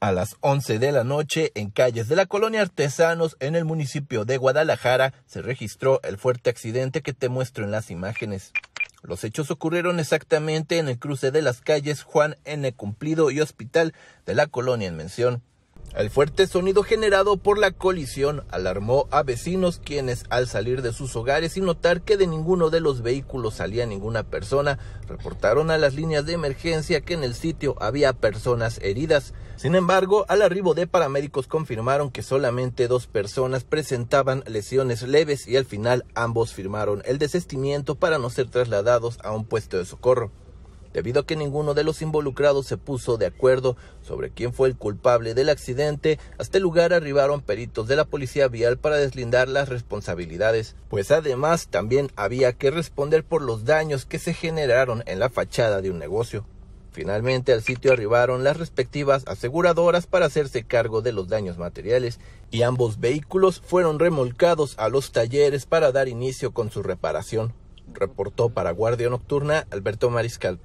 a las 11 de la noche en calles de la colonia Artesanos en el municipio de Guadalajara se registró el fuerte accidente que te muestro en las imágenes. Los hechos ocurrieron exactamente en el cruce de las calles Juan N. Cumplido y Hospital de la colonia en mención. El fuerte sonido generado por la colisión alarmó a vecinos quienes al salir de sus hogares y notar que de ninguno de los vehículos salía ninguna persona, reportaron a las líneas de emergencia que en el sitio había personas heridas. Sin embargo, al arribo de paramédicos confirmaron que solamente dos personas presentaban lesiones leves y al final ambos firmaron el desestimiento para no ser trasladados a un puesto de socorro. Debido a que ninguno de los involucrados se puso de acuerdo sobre quién fue el culpable del accidente, hasta el este lugar arribaron peritos de la policía vial para deslindar las responsabilidades, pues además también había que responder por los daños que se generaron en la fachada de un negocio. Finalmente al sitio arribaron las respectivas aseguradoras para hacerse cargo de los daños materiales y ambos vehículos fueron remolcados a los talleres para dar inicio con su reparación, reportó para Guardia Nocturna Alberto Mariscal.